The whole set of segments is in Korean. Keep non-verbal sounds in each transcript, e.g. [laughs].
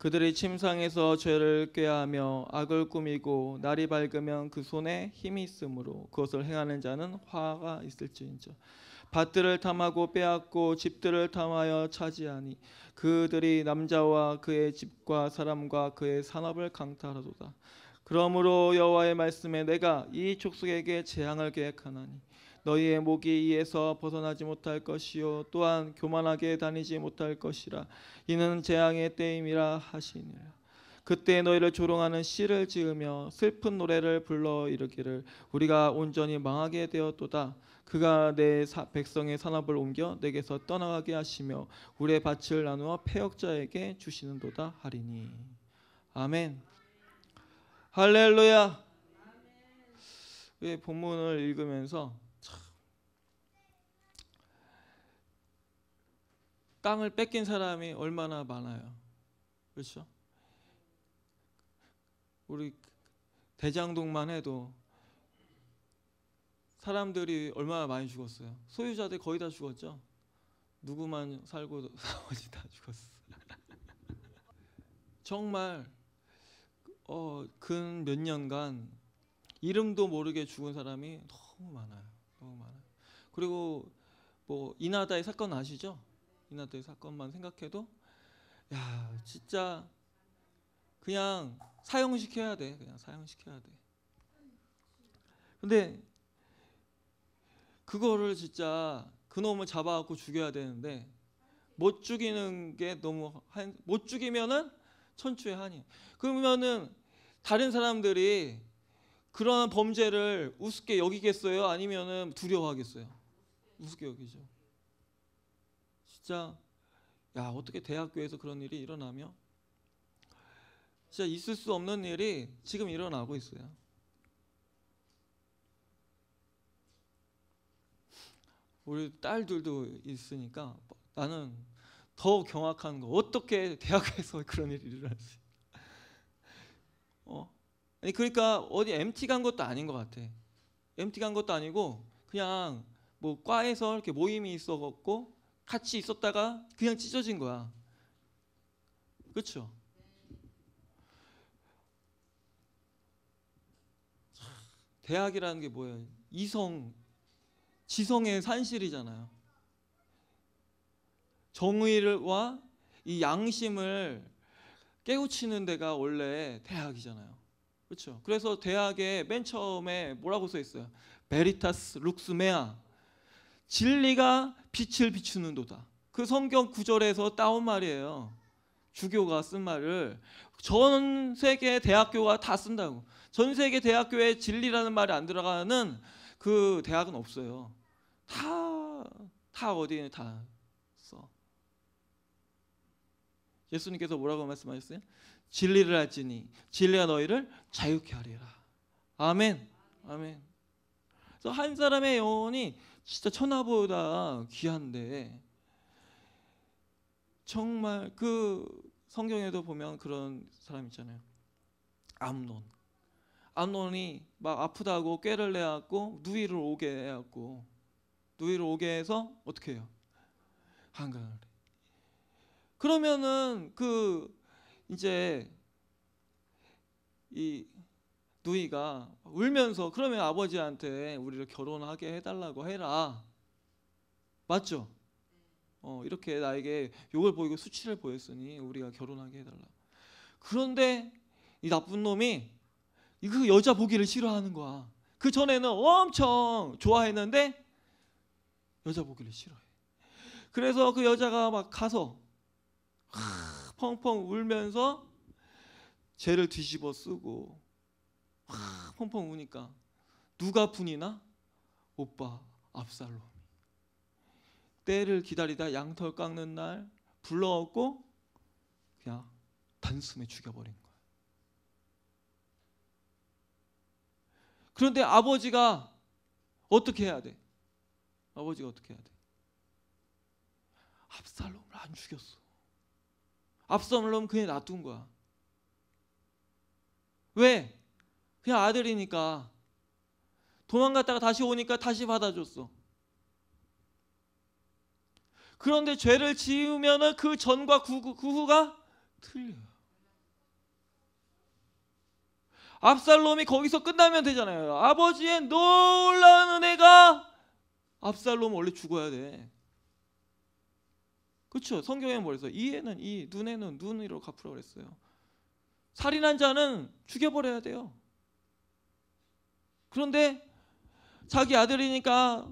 그들이 침상에서 죄를 꾀하며 악을 꾸미고 날이 밝으면 그 손에 힘이 있으므로 그것을 행하는 자는 화가 있을지인저 밭들을 탐하고 빼앗고 집들을 탐하여 차지하니 그들이 남자와 그의 집과 사람과 그의 산업을 강탈하도다 그러므로 여호와의 말씀에 내가 이 족속에게 재앙을 계획하나니 너희의 목이 이에서 벗어나지 못할 것이요 또한 교만하게 다니지 못할 것이라 이는 재앙의 때임이라 하시니라 그때 너희를 조롱하는 시를 지으며 슬픈 노래를 불러 이르기를 우리가 온전히 망하게 되었도다 그가 내 백성의 산업을 옮겨 내게서 떠나가게 하시며 우리의 밭을 나누어 폐역자에게 주시는도다 하리니 아멘 할렐루야 아 본문을 읽으면서 깡을 뺏긴 사람이 얼마나 많아요. 그렇죠? 우리 대장동만 해도 사람들이 얼마나 많이 죽었어요. 소유자들 거의 다 죽었죠. 누구만 살고 나머지 다 죽었어. [laughs] 정말 어, 근 몇 년간 이름도 모르게 죽은 사람이 너무 많아요. 너무 많아요. 그리고 뭐 이나다의 사건 아시죠? 이나토의 사건만 생각해도 야 진짜 그냥 사형시켜야 돼 그냥 사형시켜야 돼 근데 그거를 진짜 그놈을 잡아갖고 죽여야 되는데 못 죽이는 게 너무 한, 못 죽이면은 천추의 한이 에요 그러면은 다른 사람들이 그런 범죄를 우습게 여기겠어요 아니면은 두려워하겠어요 우습게 여기죠 진짜 야 어떻게 대학교에서 그런 일이 일어나며 진짜 있을 수 없는 일이 지금 일어나고 있어요. 우리 딸들도 있으니까 나는 더 경악한 거 어떻게 대학에서 [laughs] 그런 일이 일어났지? 어 아니 그러니까 어디 MT 간 것도 아닌 것 같아. MT 간 것도 아니고 그냥 뭐 과에서 이렇게 모임이 있어갖고 같이 있었다가 그냥 찢어진 거야. 그렇죠? 대학이라는 게 뭐예요? 이성, 지성의 산실이잖아요. 정의와 이 양심을 깨우치는 데가 원래 대학이잖아요. 그렇죠? 그래서 대학에 맨 처음에 뭐라고 써 있어요? 베리타스 룩스메아. 진리가 빛을 비추는 도다. 그 성경 구절에서 따온 말이에요. 주교가 쓴 말을 전 세계 대학교가 다 쓴다고. 전 세계 대학교에 진리라는 말이 안 들어가는 그 대학은 없어요. 다, 다 어디에 다 써. 예수님께서 뭐라고 말씀하셨어요? 진리를 알지니 진리가 너희를 자유케 하리라. 아멘. 아멘. 그래서 한 사람의 영혼이 진짜 천하보다 귀한데 정말 그 성경에도 보면 그런 사람 있잖아요. 암론. 암론이 막 아프다고 꾀를 내갖고 누이를 오게 해갖고 누이를 오게 해서 어떻게 해요? 한강을. 그러면은 그 이제 이 누이가 울면서 그러면 아버지한테 우리를 결혼하게 해달라고 해라. 맞죠? 어, 이렇게 나에게 욕을 보이고 수치를 보였으니 우리가 결혼하게 해달라. 그런데 이 나쁜 놈이 그 여자 보기를 싫어하는 거야. 그 전에는 엄청 좋아했는데 여자 보기를 싫어해. 그래서 그 여자가 막 가서 하, 펑펑 울면서 죄를 뒤집어 쓰고 막 펑펑 우니까 누가 분이나 오빠 압살롬. 때를 기다리다 양털 깎는 날 불러왔고 그냥 단숨에 죽여버린 거예요. 그런데 아버지가 어떻게 해야 돼? 아버지가 어떻게 해야 돼? 압살롬을 안 죽였어. 압살롬 을 그냥 놔둔 거야. 왜? 그냥 아들이니까 도망갔다가 다시 오니까 다시 받아줬어. 그런데 죄를 지으면그 전과 구, 그 후가 틀려요. 압살롬이 거기서 끝나면 되잖아요. 아버지의 놀라운 은혜가 압살롬 원래 죽어야 돼. 그렇죠? 성경에 뭐래서 이에는 이, 눈에는 눈으로 갚으라 그랬어요. 살인한 자는 죽여버려야 돼요. 그런데 자기 아들이니까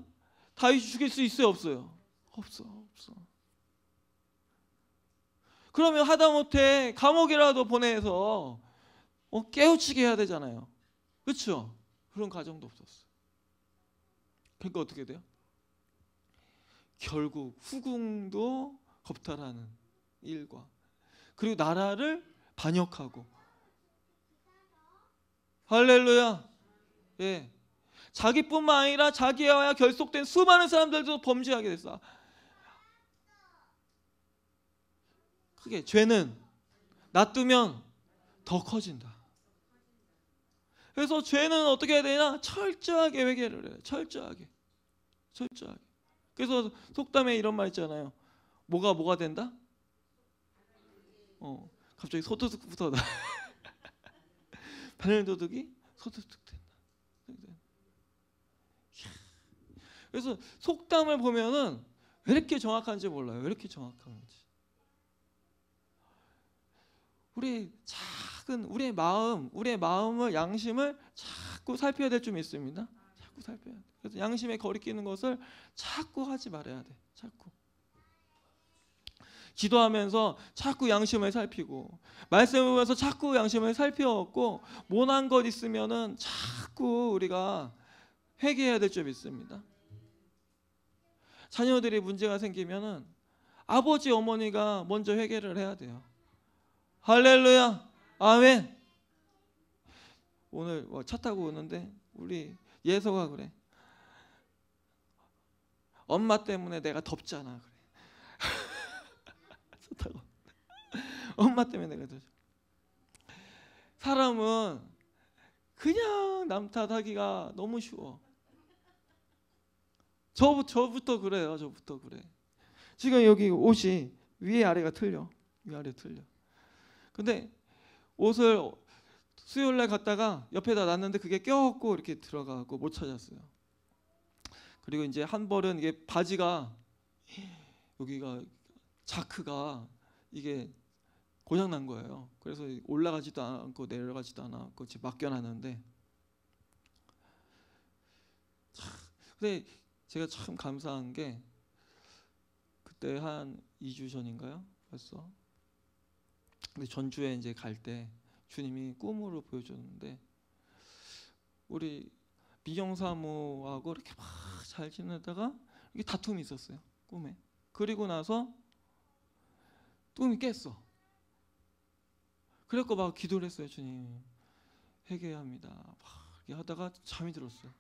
다윗이 죽일 수 있어요, 없어요? 없어, 없어. 그러면 하다못해 감옥이라도 보내서 어, 깨우치게 해야 되잖아요. 그렇죠? 그런 가정도 없었어요. 그러니까 어떻게 돼요? 결국 후궁도 겁탈하는 일과 그리고 나라를 반역하고 할렐루야 예. 자기뿐만 아니라 자기와 결속된 수많은 사람들도 범죄하게 됐어. 그게 죄는 놔두면 더 커진다. 그래서 죄는 어떻게 해야 되냐? 철저하게 회개를 해. 철저하게. 철저하게. 그래서 속담에 이런 말 있잖아요. 뭐가 뭐가 된다? 어. 갑자기 소도둑부터 나. [laughs] 바늘도둑이 소도둑 그래서 속담을 보면은 왜 이렇게 정확한지 몰라요. 왜 이렇게 정확한지. 우리 작은 우리의 마음, 우리의 마음을 양심을 자꾸 살펴야 될좀 있습니다. 자꾸 살펴야 돼. 그래서 양심에 거리끼는 것을 자꾸 하지 말아야 돼. 자꾸. 기도하면서 자꾸 양심을 살피고 말씀 보면서 자꾸 양심을 살펴왔고 모난 것 있으면은 자꾸 우리가 회개해야 될점 있습니다. 자녀들이 문제가 생기면은 아버지 어머니가 먼저 회개를 해야 돼요. 할렐루야. 아멘. 오늘 뭐 차 타고 오는데 우리 예서가 그래. 엄마 때문에 내가 덥잖아 그래. [laughs] 차 타고. 엄마 때문에 내가 덥. 사람은 그냥 남 탓하기가 너무 쉬워. 저, 저부터 그래요. 저부터 그래. 지금 여기 옷이 위에 아래가 틀려. 위아래 틀려. 근데 옷을 수요일 날 갔다가 옆에다 놨는데 그게 껴갖고 이렇게 들어가고 못 찾았어요. 그리고 이제 한 벌은 이게 바지가 여기가 자크가 이게 고장 난 거예요. 그래서 올라가지도 않고 내려가지도 않았고 지금 맡겨놨는데 근데 제가 참 감사한 게 그때 한 2주 전인가요? 벌써. 근데 전주에 이제 갈 때 주님이 꿈으로 보여줬는데 우리 미경사모하고 이렇게 막 잘 지내다가 이게 다툼이 있었어요. 꿈에. 그리고 나서 꿈이 깼어. 그래고막 기도를 했어요. 주님 회개합니다. 막 이렇게 하다가 잠이 들었어요.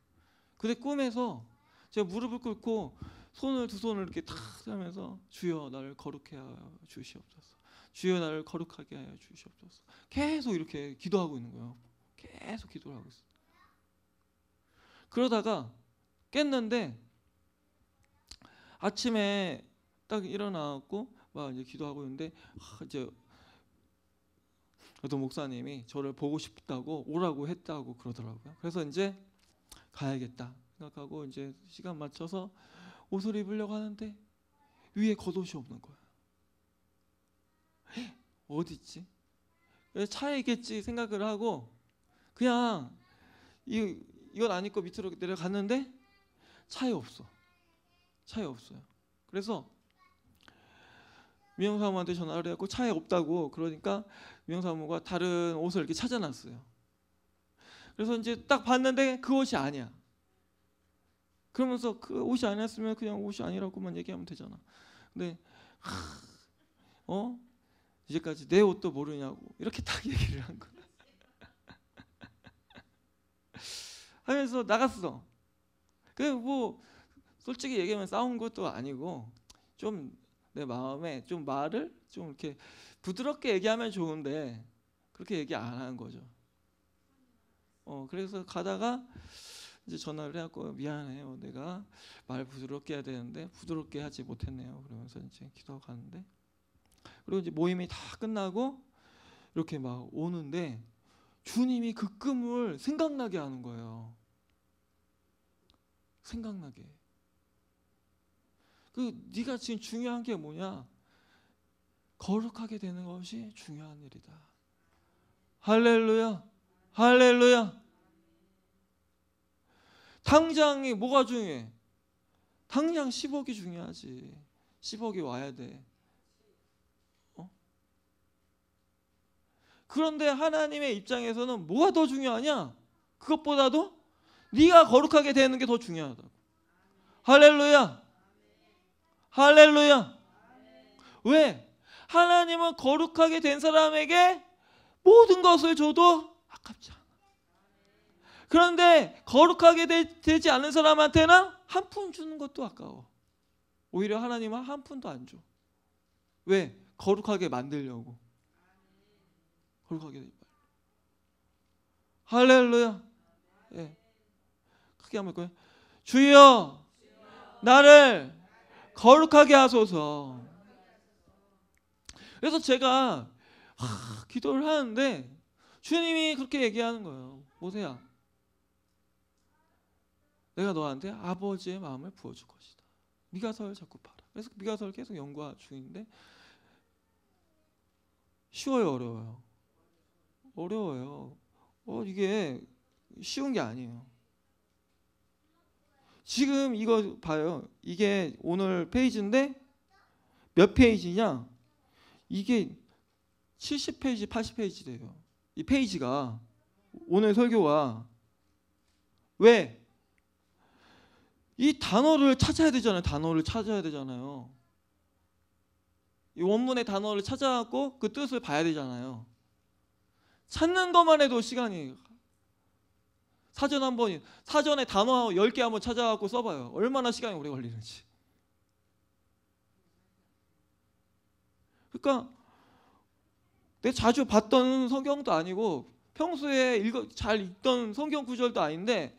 근데 꿈에서 제가 무릎을 꿇고 손을 두 손을 이렇게 탁 하면서 주여 나를 거룩해 하여 주시옵소서. 주여 나를 거룩하게 하여 주시옵소서. 계속 이렇게 기도하고 있는 거예요. 계속 기도를 하고 있어요. 그러다가 깼는데 아침에 딱 일어나고 막 이제 기도하고 있는데 하, 이제 어떤 목사님이 저를 보고 싶다고 오라고 했다고 그러더라고요. 그래서 이제 가야겠다 생각하고 이제 시간 맞춰서 옷을 입으려고 하는데 위에 겉옷이 없는 거야. 어디 있지? 차에 있겠지 생각을 하고 그냥 이 이걸 안 입고 밑으로 내려갔는데 차에 없어. 차에 없어요. 그래서 미용사무한테 전화를 해갖고 차에 없다고 그러니까 미용사무가 다른 옷을 이렇게 찾아놨어요. 그래서 이제 딱 봤는데 그 옷이 아니야. 그러면서 그 옷이 아니었으면 그냥 옷이 아니라고만 얘기하면 되잖아. 근데 하, 어 이제까지 내 옷도 모르냐고 이렇게 딱 얘기를 한 거야. [laughs] 하면서 나갔어. 그뭐 솔직히 얘기하면 싸운 것도 아니고 좀 내 마음에 좀 말을 좀 이렇게 부드럽게 얘기하면 좋은데 그렇게 얘기 안 하는 거죠. 어 그래서 가다가 이제 전화를 해갖고 미안해요. 내가 말 부드럽게 해야 되는데 부드럽게 하지 못했네요. 그러면서 이제 기도하고 가는데 그리고 이제 모임이 다 끝나고 이렇게 막 오는데 주님이 그 꿈을 생각나게 하는 거예요. 생각나게. 그 네가 지금 중요한 게 뭐냐? 거룩하게 되는 것이 중요한 일이다. 할렐루야. 할렐루야. 당장이 뭐가 중요해? 당장 10억이 중요하지. 10억이 와야 돼. 어? 그런데 하나님의 입장에서는 뭐가 더 중요하냐? 그것보다도 네가 거룩하게 되는 게 더 중요하다고. 할렐루야. 할렐루야. 왜? 하나님은 거룩하게 된 사람에게 모든 것을 줘도 아깝지 않아. 그런데 거룩하게 되, 지 않은 사람한테는 한 푼 주는 것도 아까워. 오히려 하나님은 한 푼도 안 줘. 왜? 거룩하게 만들려고. 거룩하게 되지 할렐루야. 예. 크게 한번 할까요? 주여, 나를 거룩하게 하소서. 그래서 제가 하, 기도를 하는데 주님이 그렇게 얘기하는 거예요. 모세야, 내가 너한테 아버지의 마음을 부어줄 것이다. 미가서를 자꾸 봐라. 그래서 미가서를 계속 연구 중인데 쉬워요, 어려워요. 어려워요. 어 이게 쉬운 게 아니에요. 지금 이거 봐요. 이게 오늘 페이지인데 몇 페이지냐? 이게 70페이지, 80페이지 돼요. 이 페이지가 오늘 설교가 왜이 단어를 찾아야 되잖아요. 단어를 찾아야 되잖아요. 이 원문의 단어를 찾아갖고 그 뜻을 봐야 되잖아요. 찾는 것만 해도 시간이 사전 한 번, 사전에 단어 10개 한번 찾아갖고 써봐요. 얼마나 시간이 오래 걸리는지. 그러니까 내가 자주 봤던 성경도 아니고 평소에 읽어, 잘 읽던 성경 구절도 아닌데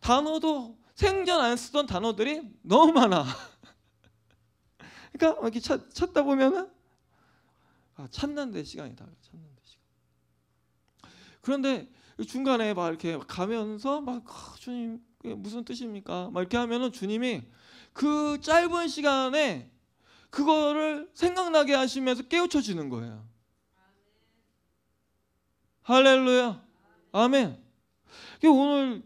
단어도 생전 안 쓰던 단어들이 너무 많아. [laughs] 그러니까 이렇게 찾, 찾다 보면은 아, 찾는 데 시간이 다 찾는 데 시간. 그런데 중간에 막 이렇게 가면서 막 아, 주님 무슨 뜻입니까? 막 이렇게 하면은 주님이 그 짧은 시간에 그거를 생각나게 하시면서 깨우쳐 주는 거예요. 할렐루야. 아멘. 오늘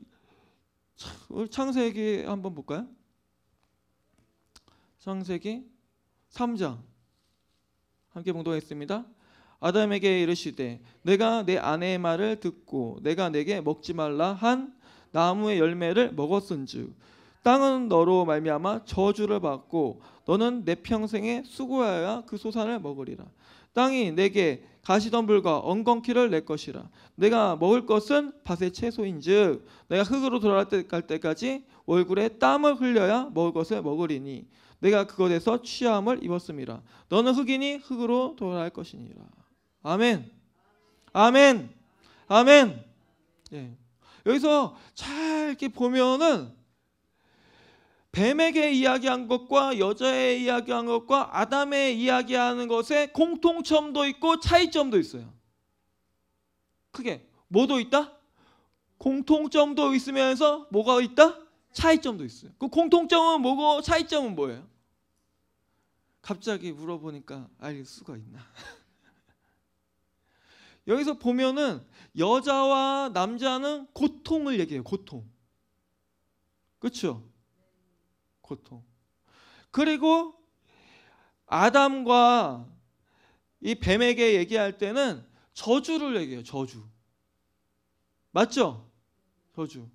우리 창세기 한번 볼까요? 창세기 3장 함께 봉독했습니다. 아담에게 이르시되 내가 내 아내의 말을 듣고 내가 내게 먹지 말라 한 나무의 열매를 먹었은즉 땅은 너로 말미암아 저주를 받고 너는 내 평생에 수고하여 그 소산을 먹으리라 땅이 내게 가시덤불과 엉겅퀴를 내 것이라 내가 먹을 것은 밭의 채소인즉 내가 흙으로 돌아갈 때까지 얼굴에 땀을 흘려야 먹을 것을 먹으리니 내가 그것에서 취함을 입었음이라 너는 흙이니 흙으로 돌아갈 것이니라 아멘 아멘 아멘 예. 여기서 잘 이렇게 보면은 뱀에게 이야기한 것과 여자에 이야기한 것과 아담에 이야기하는 것에 공통점도 있고 차이점도 있어요. 크게 뭐도 있다? 공통점도 있으면서 뭐가 있다? 차이점도 있어요. 그 공통점은 뭐고 차이점은 뭐예요? 갑자기 물어보니까 알 수가 있나? [laughs] 여기서 보면은 여자와 남자는 고통을 얘기해요. 고통. 그렇죠? 고통. 그리고 아담과 이 뱀에게 얘기할 때는 저주를 얘기해요. 저주. 맞죠? 저주.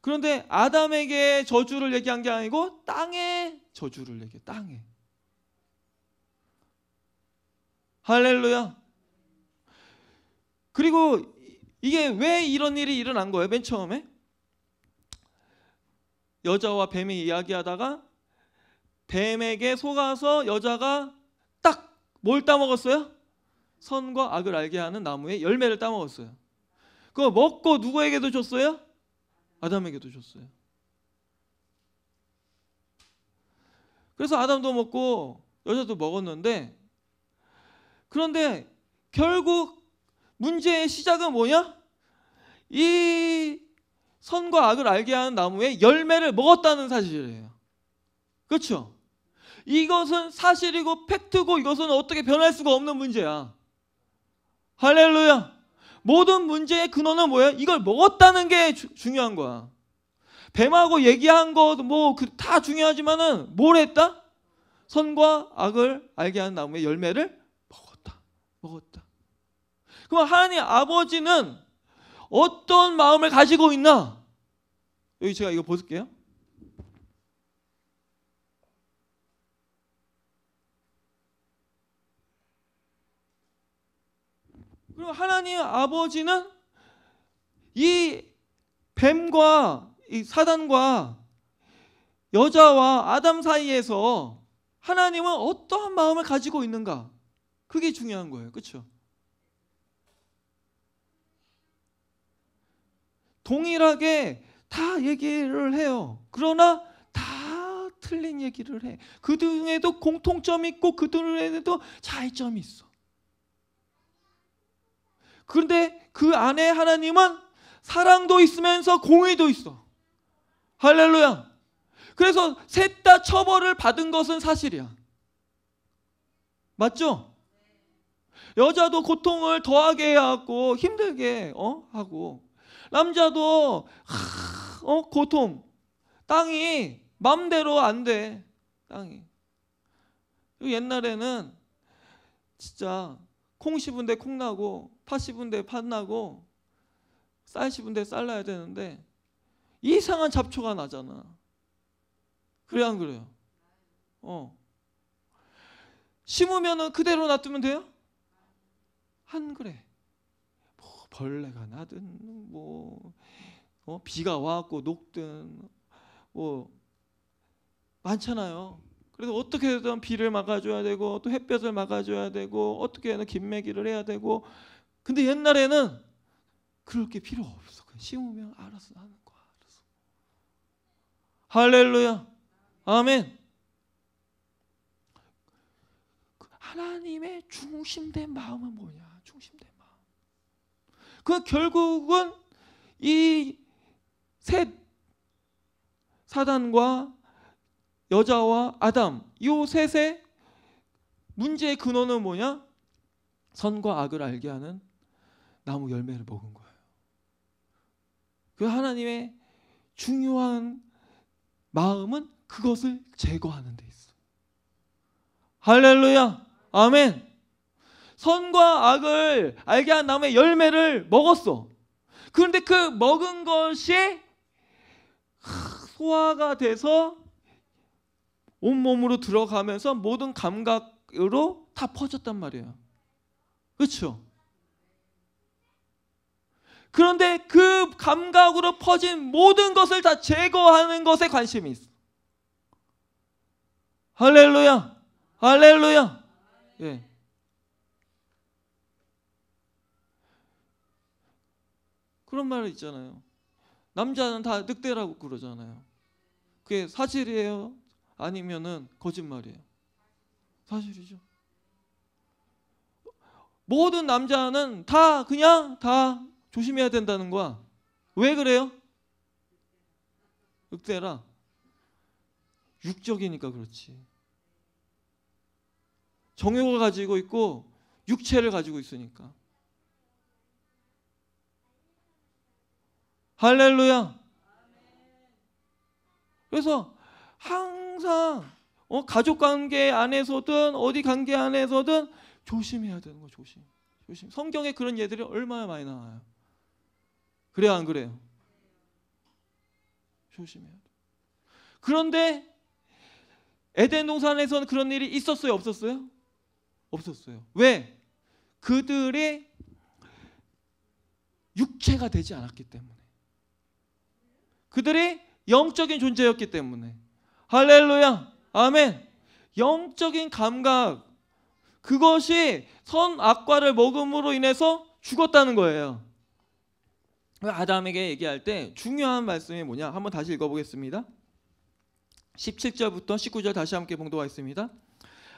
그런데 아담에게 저주를 얘기한 게 아니고 땅에 저주를 얘기해. 땅에. 할렐루야. 그리고 이게 왜 이런 일이 일어난 거예요? 맨 처음에? 여자와 뱀이 이야기하다가 뱀에게 속아서 여자가 딱 뭘 따먹었어요? 선과 악을 알게 하는 나무의 열매를 따먹었어요. 그거 먹고 누구에게도 줬어요? 아담에게도 줬어요. 그래서 아담도 먹고 여자도 먹었는데 그런데 결국 문제의 시작은 뭐냐? 이 선과 악을 알게 하는 나무의 열매를 먹었다는 사실이에요. 그렇죠? 이것은 사실이고 팩트고 이것은 어떻게 변할 수가 없는 문제야. 할렐루야. 모든 문제의 근원은 뭐야? 이걸 먹었다는 게 주, 중요한 거야. 뱀하고 얘기한 것 뭐다 그 중요하지만은 뭘 했다? 선과 악을 알게 하는 나무의 열매를 먹었다. 먹었다. 그럼 하나님 아버지는 어떤 마음을 가지고 있나? 여기 제가 이거 보실게요. 그럼 하나님 아버지는 이 뱀과 이 사단과 여자와 아담 사이에서 하나님은 어떠한 마음을 가지고 있는가? 그게 중요한 거예요. 그렇죠? 동일하게 다 얘기를 해요. 그러나 다 틀린 얘기를 해. 그 중에도 공통점이 있고 그 중에도 차이점이 있어. 그런데 그 안에 하나님은 사랑도 있으면서 공의도 있어. 할렐루야. 그래서 셋 다 처벌을 받은 것은 사실이야. 맞죠? 여자도 고통을 더하게 해갖고 힘들게 어? 하고 남자도 어 고통. 땅이 맘대로안 돼. 땅이. 옛날에는 진짜 콩 씹은 데 콩 나고 파 씹은 데파 나고 쌀 씹은 데 쌀 나야 되는데 이상한 잡초가 나잖아. 그래 안 그래요? 어. 심으면 그대로 놔두면 돼요? 안 그래. 벌레가 나든 뭐 어? 비가 와갖고 녹든 뭐 많잖아요. 그래서 어떻게든 비를 막아줘야 되고 또 햇볕을 막아줘야 되고 어떻게든 김매기를 해야 되고 근데 옛날에는 그럴 게 필요 없어. 심으면 알아서 나는 거야. 알아서. 할렐루야. 아멘. 그 하나님의 중심된 마음은 뭐냐? 중심된 그 결국은 이 셋 사단과 여자와 아담 이 셋의 문제의 근원은 뭐냐? 선과 악을 알게 하는 나무 열매를 먹은 거예요. 그 하나님의 중요한 마음은 그것을 제거하는 데 있어. 할렐루야. 아멘. 선과 악을 알게 한 다음에 열매를 먹었어. 그런데 그 먹은 것이 소화가 돼서 온몸으로 들어가면서 모든 감각으로 다 퍼졌단 말이에요. 그렇죠? 그런데 그 감각으로 퍼진 모든 것을 다 제거하는 것에 관심이 있어. 할렐루야. 할렐루야. 예. 그런 말 있잖아요. 남자는 다 늑대라고 그러잖아요. 그게 사실이에요? 아니면은 거짓말이에요? 사실이죠. 모든 남자는 다 그냥 다 조심해야 된다는 거야. 왜 그래요? 늑대라. 육적이니까 그렇지. 정욕을 가지고 있고 육체를 가지고 있으니까. 할렐루야. 그래서 항상 어, 가족 관계 안에서든 어디 관계 안에서든 조심해야 되는 거 조심. 조심. 성경에 그런 예들이 얼마나 많이 나와요. 그래안 그래요? 조심해야 돼. 그런데 에덴 동산에서는 그런 일이 있었어요, 없었어요? 없었어요. 왜? 그들이 육체가 되지 않았기 때문에. 그들이 영적인 존재였기 때문에 할렐루야 아멘 영적인 감각 그것이 선악과를 먹음으로 인해서 죽었다는 거예요 그 아담에게 얘기할 때 중요한 말씀이 뭐냐 한번 다시 읽어보겠습니다 17절부터 19절 다시 함께 봉독하겠습니다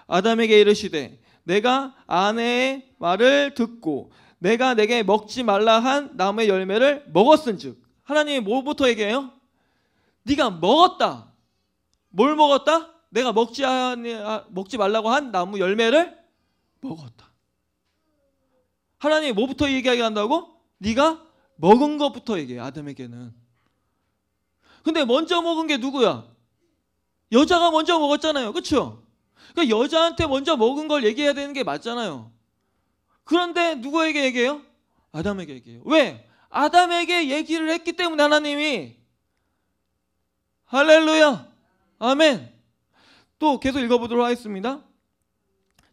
아담에게 이르시되 내가 아내의 말을 듣고 내가 내게 먹지 말라 한 나무의 열매를 먹었은즉 하나님이 뭐부터 얘기해요? 네가 먹었다. 뭘 먹었다? 내가 먹지 아, 먹지 말라고 한 나무 열매를 먹었다. 하나님이 뭐부터 얘기하게 한다고? 네가 먹은 것부터 얘기해. 아담에게는. 근데 먼저 먹은 게 누구야? 여자가 먼저 먹었잖아요. 그렇죠? 그 여자한테 먼저 먹은 걸 얘기해야 되는 게 맞잖아요. 그런데 누구에게 얘기해요? 아담에게 얘기해요. 왜? 아담에게 얘기를 했기 때문에 하나님이 할렐루야. 아멘. 또 계속 읽어보도록 하겠습니다.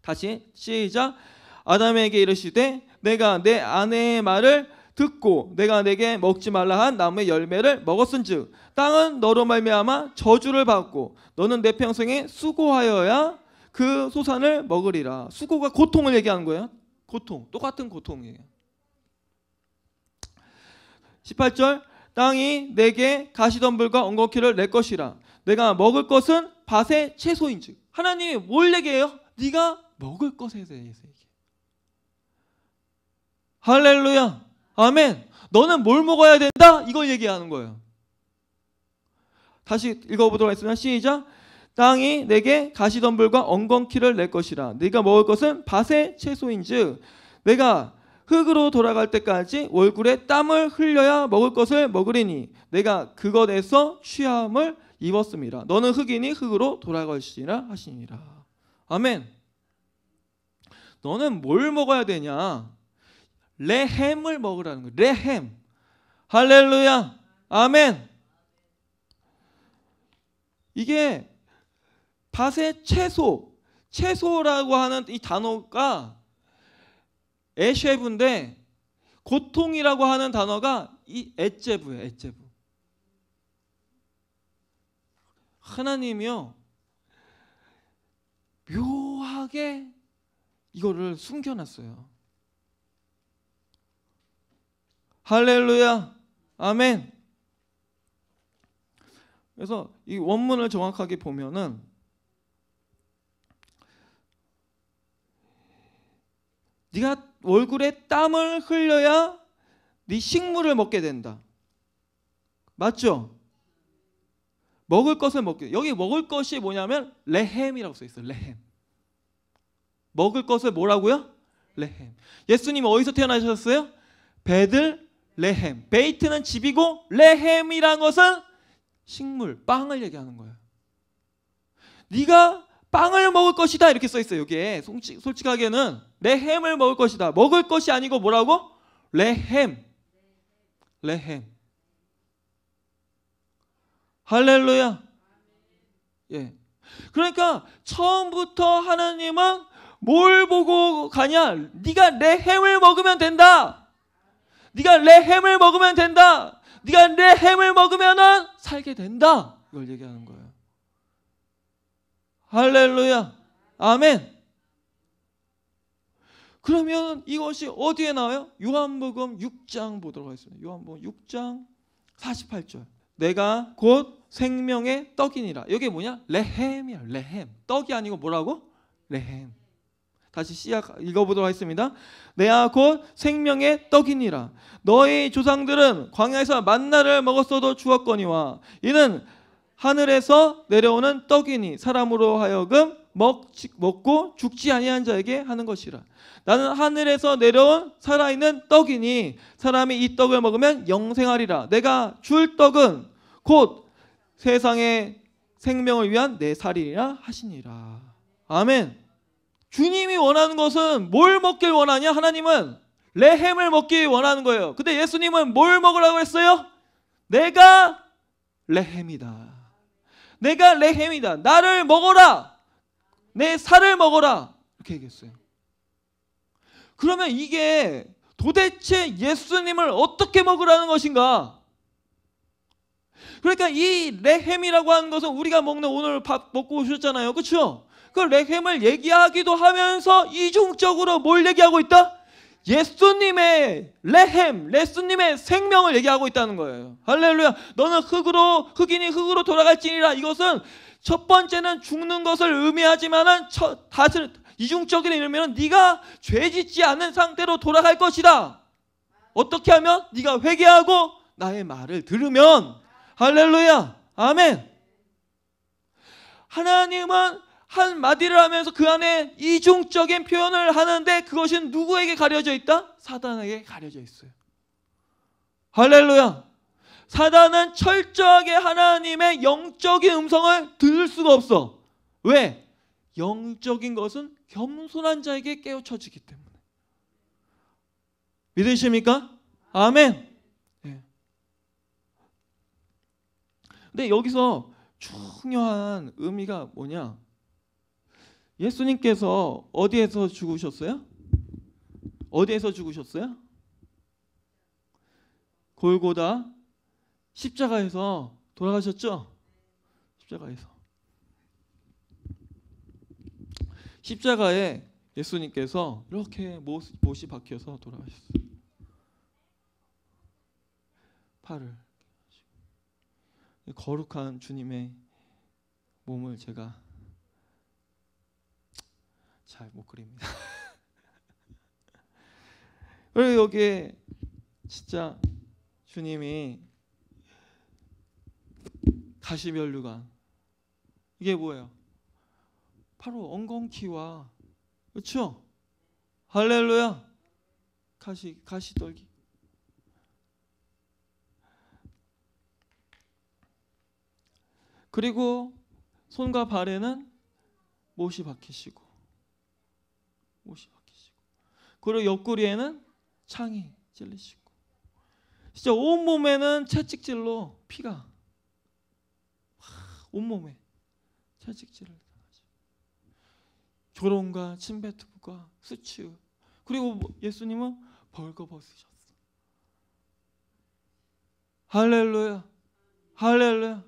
다시 시작. 아담에게 이르시되 내가 내 아내의 말을 듣고 내가 내게 먹지 말라 한 나무의 열매를 먹었은즉 땅은 너로 말미암아 저주를 받고 너는 내 평생에 수고하여야 그 소산을 먹으리라. 수고가 고통을 얘기하는 거예요. 고통 똑같은 고통이에요. 18절 땅이 내게 가시덤불과 엉겅퀴를 내 것이라 내가 먹을 것은 밭의 채소인즉 하나님이 뭘 얘기해요? 네가 먹을 것에 대해서 얘기해 할렐루야 아멘 너는 뭘 먹어야 된다? 이걸 얘기하는 거예요 다시 읽어보도록 하겠습니다 시작 땅이 내게 가시덤불과 엉겅퀴를 낼 것이라 네가 먹을 것은 밭의 채소인즉 내가 흙으로 돌아갈 때까지 얼굴에 땀을 흘려야 먹을 것을 먹으리니 내가 그것에서 취함을 입었습니다. 너는 흙이니 흙으로 돌아갈시라 하시니라. 아멘. 너는 뭘 먹어야 되냐? 레햄을 먹으라는 거예요. 레햄. 할렐루야. 아멘. 이게 밭의 채소, 채소라고 하는 이 단어가 에쉐브인데 고통이라고 하는 단어가 이에제브예요 에제부. 하나님이요 묘하게 이거를 숨겨놨어요. 할렐루야, 아멘. 그래서 이 원문을 정확하게 보면은 네가 얼굴에 땀을 흘려야 네 식물을 먹게 된다. 맞죠? 먹을 것을 먹게. 여기 먹을 것이 뭐냐면 레헴이라고 써 있어요. 레헴. 먹을 것을 뭐라고요? 레헴. 예수님 어디서 태어나셨어요? 베들 레헴. 베이트는 집이고 레헴이란 것은 식물, 빵을 얘기하는 거예요. 네가 빵을 먹을 것이다 이렇게 써 있어요. 여기에 솔직하게는 레헴을 먹을 것이다. 먹을 것이 아니고 뭐라고? 레헴. 레헴. 할렐루야. 예. 그러니까 처음부터 하나님은 뭘 보고 가냐? 네가 레햄을 먹으면 된다. 네가 레햄을 먹으면 된다. 네가 레햄을 먹으면은 살게 된다. 이걸 얘기하는 거예요. 할렐루야. 아멘. 그러면 이것이 어디에 나와요? 요한복음 6장 보도록 하겠습니다. 요한복음 6장 48절. 내가 곧 생명의 떡이니라. 이게 뭐냐? 레헴이야. 레헴. 떡이 아니고 뭐라고? 레헴. 다시 시작 읽어보도록 하겠습니다. 내가 곧 생명의 떡이니라. 너희 조상들은 광야에서 만나를 먹었어도 죽었거니와 이는 하늘에서 내려오는 떡이니 사람으로 하여금 먹, 먹고 죽지 아니한 자에게 하는 것이라. 나는 하늘에서 내려온 살아있는 떡이니 사람이 이 떡을 먹으면 영생하리라. 내가 줄 떡은 곧 세상의 생명을 위한 내 살이라 하시니라. 아멘. 주님이 원하는 것은 뭘 먹길 원하냐? 하나님은 레햄을 먹기 원하는 거예요. 근데 예수님은 뭘 먹으라고 했어요? 내가 레햄이다. 내가 레햄이다. 나를 먹어라. 내 살을 먹어라. 이렇게 얘기했어요. 그러면 이게 도대체 예수님을 어떻게 먹으라는 것인가? 그러니까 이 레헴이라고 하는 것은 우리가 먹는 오늘 밥 먹고 오셨잖아요. 그렇죠? 그 레헴을 얘기하기도 하면서 이중적으로 뭘 얘기하고 있다? 예수님의 레헴, 예수님의 생명을 얘기하고 있다는 거예요. 할렐루야. 너는 흙으로 흑인이 흙으로 돌아갈지니라. 이것은 첫 번째는 죽는 것을 의미하지만은 첫, 다시 이중적인 의미는 네가 죄짓지 않은 상태로 돌아갈 것이다. 어떻게 하면 네가 회개하고 나의 말을 들으면 할렐루야. 아멘. 하나님은 한 마디를 하면서 그 안에 이중적인 표현을 하는데 그것이 누구에게 가려져 있다? 사단에게 가려져 있어요. 할렐루야. 사단은 철저하게 하나님의 영적인 음성을 들을 수가 없어. 왜? 영적인 것은 겸손한 자에게 깨우쳐지기 때문에. 믿으십니까? 아멘. 네. 근데 여기서 중요한 의미가 뭐냐? 예수님께서 어디에서 죽으셨어요? 어디에서 죽으셨어요? 골고다 십자가에서 돌아가셨죠? 십자가에서. 십자가에 예수님께서 이렇게 못이 박혀서 돌아가셨어요. 팔을 거룩한 주님의 몸을 제가 잘 못 그립니다. [laughs] 그리고 여기에 진짜 주님이 가시멸류관. 이게 뭐예요? 바로 엉겅퀴와 그렇죠? 할렐루야. 가시 가시떨기. 그리고 손과 발에는 못이 박히시고 못이 박히시고 그리고 옆구리에는 창이 찔리시고 진짜 온몸에는 채찍질로 피가 온몸에 채찍질을 당하죠. 결혼과 침뱉음과 수치 그리고 뭐 예수님은 벌거벗으셨어. 할렐루야 할렐루야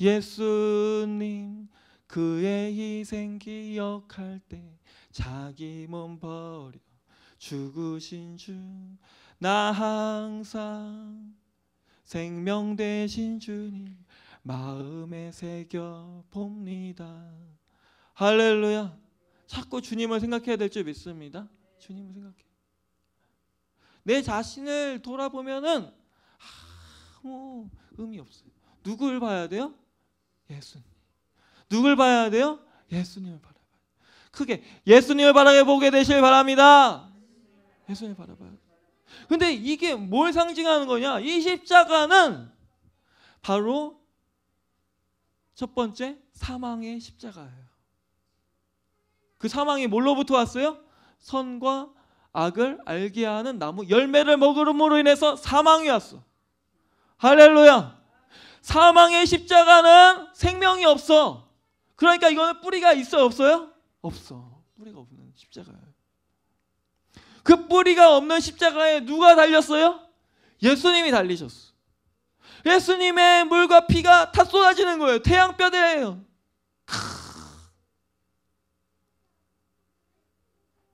예수님 그의 희생 기억할 때 자기 몸 버려 죽으신 주 나 항상 생명 되신 주님 마음에 새겨 봅니다. 할렐루야. 자꾸 주님을 생각해야 될 줄 믿습니다. 주님을 생각해. 내 자신을 돌아보면은 아무 의미 없어요. 누굴 봐야 돼요? 예수님. 누굴 봐야 돼요? 예수님을 바라봐요. 크게 예수님을 바라게 보게 되실 바랍니다. 예수님을 바라봐요. 근데 이게 뭘 상징하는 거냐? 이 십자가는 바로 첫 번째 사망의 십자가예요. 그 사망이 뭘로부터 왔어요? 선과 악을 알게 하는 나무 열매를 먹음으로 인해서 사망이 왔어. 할렐루야. 사망의 십자가는 생명이 없어. 그러니까 이거는 뿌리가 있어 없어요? 없어. 뿌리가 없는 십자가예요. 그 뿌리가 없는 십자가에 누가 달렸어요? 예수님이 달리셨어. 예수님의 물과 피가 다 쏟아지는 거예요. 태양뼈대예요.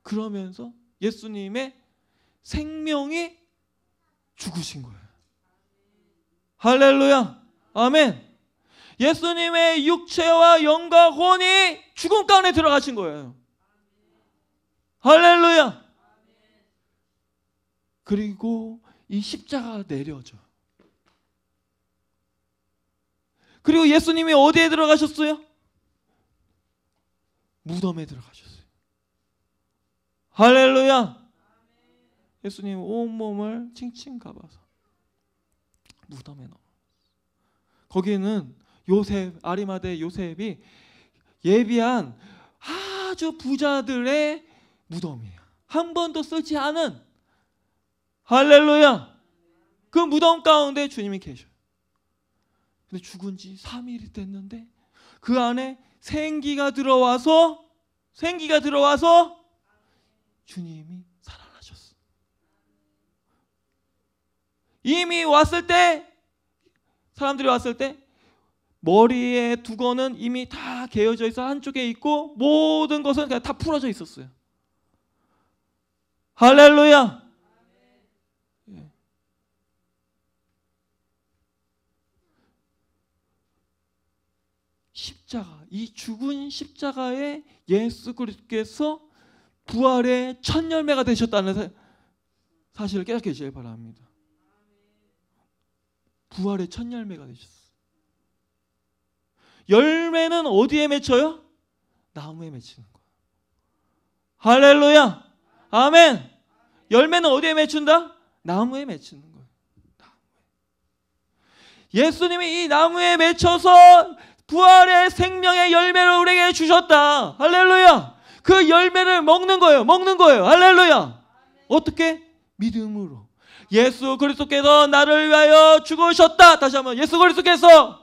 그러면서 예수님의 생명이 죽으신 거예요. 할렐루야. 아멘. 예수님의 육체와 영과 혼이 죽음 가운데 들어가신 거예요. 할렐루야. 그리고 이 십자가 내려져. 그리고 예수님이 어디에 들어가셨어요? 무덤에 들어가셨어요. 할렐루야! 예수님 온몸을 칭칭 감아서 무덤에 넣어. 거기는 요셉, 아리마대 요셉이 예비한 아주 부자들의 무덤이에요. 한 번도 쓰지 않은 할렐루야! 그 무덤 가운데 주님이 계셔요. 근데 죽은 지 3일이 됐는데 그 안에 생기가 들어와서 생기가 들어와서 주님이 살아나셨어. 이미 왔을 때 사람들이 왔을 때 머리에 두건은 이미 다 개어져 있어 한쪽에 있고 모든 것은 그냥 다 풀어져 있었어요. 할렐루야. 십자가, 이 죽은 십자가에 예수 그리스께서 부활의 첫 열매가 되셨다는 사실을 깨닫게 되시길 바랍니다. 부활의 첫 열매가 되셨어. 열매는 어디에 맺혀요? 나무에 맺히는 거야. 할렐루야. 아멘. 열매는 어디에 맺힌다? 나무에 맺히는 거야. 예수님이 이 나무에 맺혀서 부활의 생명의 열매를 우리에게 주셨다. 할렐루야. 그 열매를 먹는 거예요. 먹는 거예요. 할렐루야. 어떻게? 믿음으로. 예수 그리스도께서 나를 위하여 죽으셨다. 다시 한번. 예수 그리스도께서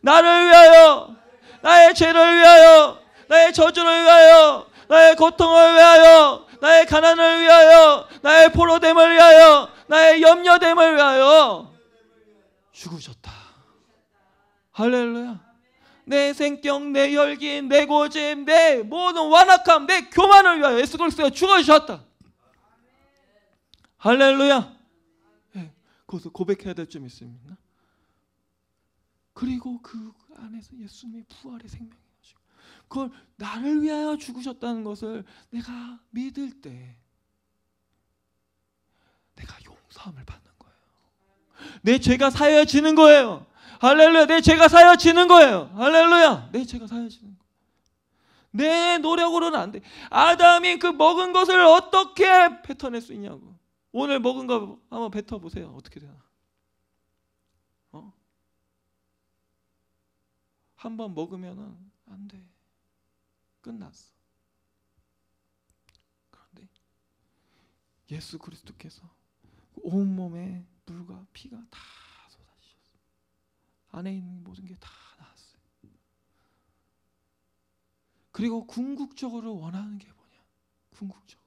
나를 위하여 나의 죄를 위하여 나의 저주를 위하여 나의 고통을 위하여 나의 가난을 위하여 나의 포로됨을 위하여 나의 염려됨을 위하여 죽으셨다. 할렐루야. 내생경내 열기, 내 고집, 내 모든 완악함, 내 교만을 위하여 예수 그리스도가 죽어주셨다. 할렐루야. 예, 거기서 고백해야 될 점이 있습니다. 그리고 그 안에서 예수님의 부활의 생명이 오시고 그걸 나를 위하여 죽으셨다는 것을 내가 믿을 때 내가 용서함을 받는 거예요. 내 죄가 사여지는 거예요. 할렐루야. 내 죄가 사여지는 거예요. 할렐루야. 내 죄가 사여지는 거예요. 내 노력으로는 안 돼. 아담이 그 먹은 것을 어떻게 뱉어낼 수 있냐고. 오늘 먹은 거 한번 뱉어보세요. 어떻게 되나. 어? 한번 먹으면 안 돼. 끝났어. 예수 그리스도께서 온몸에 물과 피가 다 안에 있는 모든 게 다 나왔어요. 그리고 궁극적으로 원하는 게 뭐냐? 궁극적으로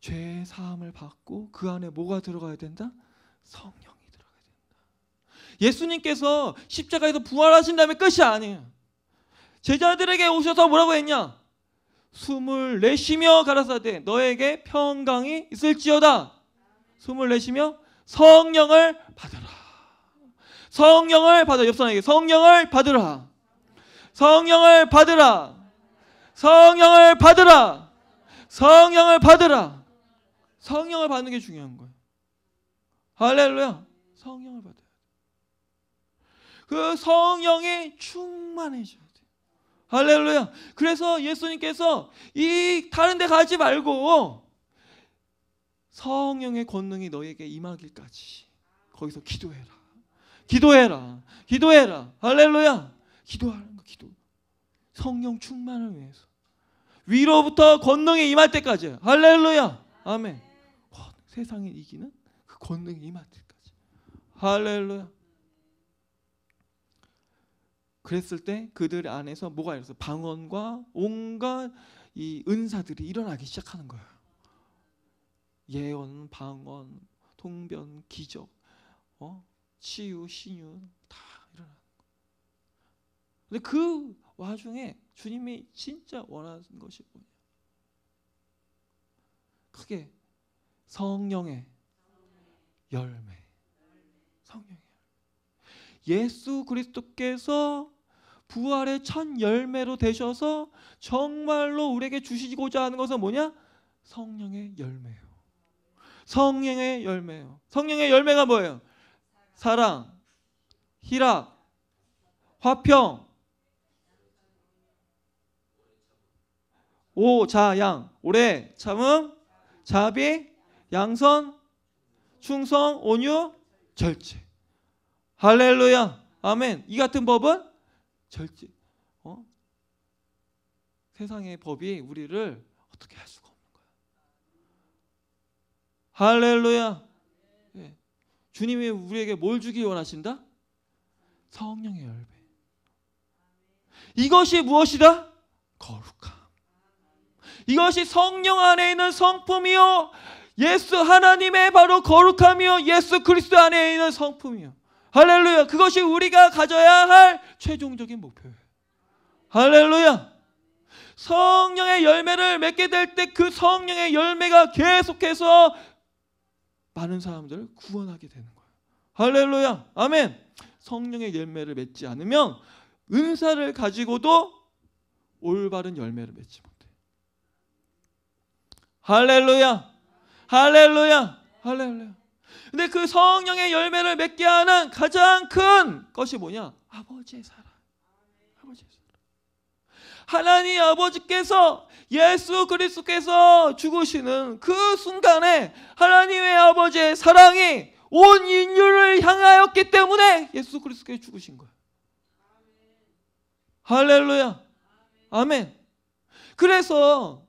죄 사함을 받고 그 안에 뭐가 들어가야 된다? 성령이 들어가야 된다. 예수님께서 십자가에서 부활하신 다음에 끝이 아니에요. 제자들에게 오셔서 뭐라고 했냐? 숨을 내쉬며 가라사대 너에게 평강이 있을지어다. 숨을 내쉬며 성령을 받아라. 성령을 받아 옆 사람에게 성령을 받으라. 성령을 받으라. 성령을 받으라. 성령을 받으라. 성령을 받는 게 중요한 거예요. 할렐루야. 성령을 받아야 그 성령이 충만해져야 돼. 할렐루야. 그래서 예수님께서 이 다른 데 가지 말고 성령의 권능이 너에게 임하기까지 거기서 기도해라. 기도해라. 기도해라. 할렐루야. 기도하는 거 기도. 성령 충만을 위해서. 위로부터 권능에 임할 때까지. 할렐루야. 아멘. 와, 세상을 이기는 그 권능에 임할 때까지. 할렐루야. 그랬을 때 그들 안에서 뭐가 일어서 방언과 온갖 이 은사들이 일어나기 시작하는 거예요. 예언, 방언, 통변, 기적, 어? 치유, 신유 다 일어나는 거. 근데 그 와중에 주님이 진짜 원하는 것이 뭐냐? 크게 성령의 열매. 성령의 예수 그리스도께서 부활의 첫 열매로 되셔서 정말로 우리에게 주시고자 하는 것은 뭐냐? 성령의 열매요. 성령의 열매요. 성령의 열매가 뭐예요? 사랑, 희락, 화평, 오자양, 오래 참음, 자비, 양선, 충성, 온유, 절제. 할렐루야, 아멘. 이 같은 법은 절제. 어? 세상의 법이 우리를 어떻게 할 수가 없는 거야. 할렐루야. 주님이 우리에게 뭘 주기 원하신다? 성령의 열매. 이것이 무엇이다? 거룩함. 이것이 성령 안에 있는 성품이요. 예수 하나님의 바로 거룩함이요. 예수 그리스도 안에 있는 성품이요. 할렐루야. 그것이 우리가 가져야 할 최종적인 목표예요. 할렐루야. 성령의 열매를 맺게 될 때 그 성령의 열매가 계속해서 많은 사람들을 구원하게 되는 거예요. 할렐루야. 아멘. 성령의 열매를 맺지 않으면 은사를 가지고도 올바른 열매를 맺지 못해. 할렐루야. 할렐루야. 할렐루야. 근데 그 성령의 열매를 맺게 하는 가장 큰 것이 뭐냐? 아버지의 사랑. 하나님 아버지께서 예수 그리스도께서 죽으시는 그 순간에 하나님의 아버지의 사랑이 온 인류를 향하였기 때문에 예수 그리스도께서 죽으신 거예요. 할렐루야. 아멘. 그래서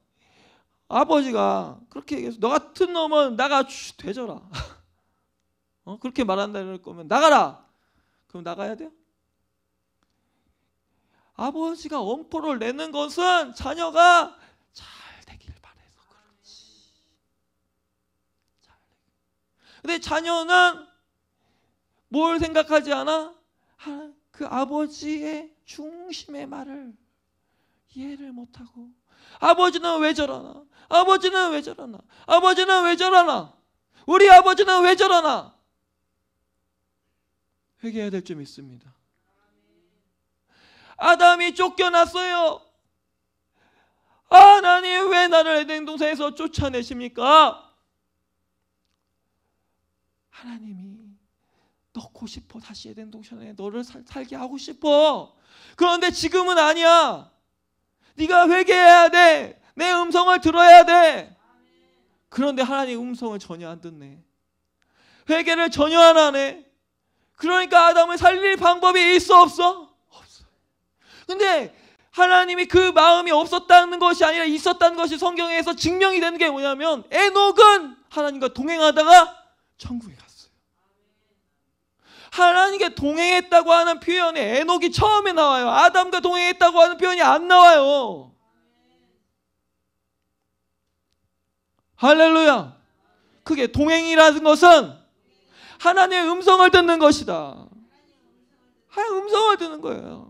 아버지가 그렇게 얘기해서 너 같은 놈은 나가 되져라. [laughs] 어? 그렇게 말한다 이럴 거면 나가라. 그럼 나가야 돼요? 아버지가 엄포를 내는 것은 자녀가 잘 되길 바래서 그렇지. 잘. 근데 자녀는 뭘 생각하지 않아? 아, 그 아버지의 중심의 말을 이해를 못하고 아버지는 왜 저러나? 아버지는 왜 저러나? 아버지는 왜 저러나? 우리 아버지는 왜 저러나? 회개해야 될점 있습니다. 아담이 쫓겨났어요. 하나님 왜 나를 에덴 동산에서 쫓아내십니까? 하나님이 넣고 싶어 다시 에덴 동산에 너를 살, 살게 하고 싶어. 그런데 지금은 아니야. 네가 회개해야 돼. 내 음성을 들어야 돼. 그런데 하나님 음성을 전혀 안 듣네. 회개를 전혀 안 하네. 그러니까 아담을 살릴 방법이 있어 없어? 근데 하나님이 그 마음이 없었다는 것이 아니라 있었다는 것이 성경에서 증명이 되는 게 뭐냐면 에녹은 하나님과 동행하다가 천국에 갔어요. 하나님께 동행했다고 하는 표현에 에녹이 처음에 나와요. 아담과 동행했다고 하는 표현이 안 나와요. 할렐루야. 그게 동행이라는 것은 하나님의 음성을 듣는 것이다. 하나 음성을 듣는 거예요.